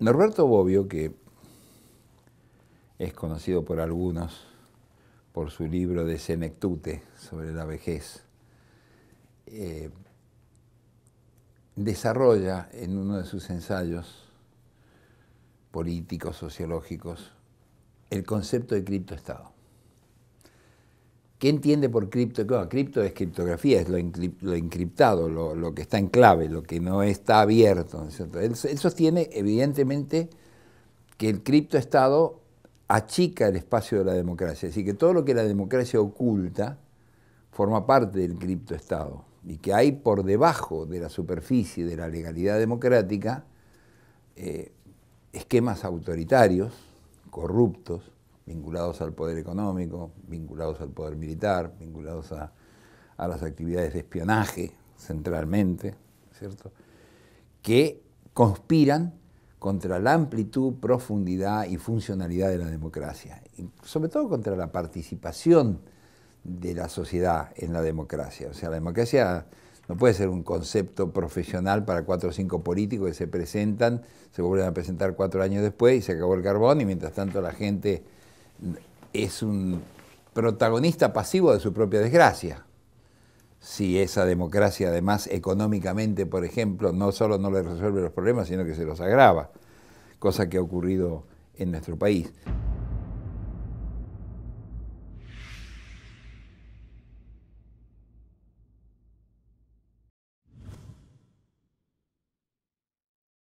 Norberto Bobbio, que es conocido por algunos por su libro de Senectute sobre la vejez, eh, desarrolla en uno de sus ensayos políticos, sociológicos, el concepto de criptoestado. ¿Qué entiende por cripto? cripto es criptografía, es lo, encriptado, lo, que está en clave, lo que no está abierto. Él, sostiene, evidentemente, que el criptoestado achica el espacio de la democracia, así que todo lo que la democracia oculta forma parte del criptoestado y que hay por debajo de la superficie de la legalidad democrática eh, esquemas autoritarios, corruptos, vinculados al poder económico, vinculados al poder militar, vinculados a, las actividades de espionaje centralmente, ¿cierto? que conspiran contra la amplitud, profundidad y funcionalidad de la democracia, y sobre todo contra la participación de la sociedad en la democracia. O sea, la democracia no puede ser un concepto profesional para cuatro o cinco políticos que se presentan, se vuelven a presentar cuatro años después y se acabó el carbón y mientras tanto la gente es un protagonista pasivo de su propia desgracia. Si esa democracia además económicamente, por ejemplo, no solo no le resuelve los problemas, sino que se los agrava, cosa que ha ocurrido en nuestro país.